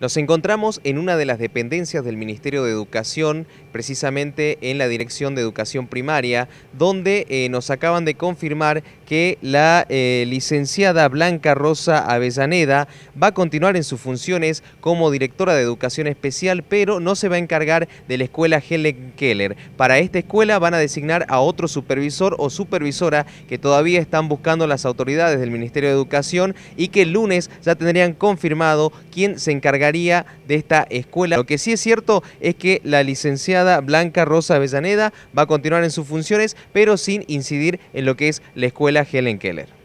Nos encontramos en una de las dependencias del Ministerio de Educación, precisamente en la Dirección de Educación Primaria, donde eh, nos acaban de confirmar que la eh, licenciada Blanca Rosa Avellaneda va a continuar en sus funciones como directora de Educación Especial, pero no se va a encargar de la escuela Helen Keller. Para esta escuela van a designar a otro supervisor o supervisora que todavía están buscando las autoridades del Ministerio de Educación y que el lunes ya tendrían confirmado quién se encargará de esta escuela. Lo que sí es cierto es que la licenciada Blanca Rosa Avellaneda va a continuar en sus funciones, pero sin incidir en lo que es la escuela Helen Keller.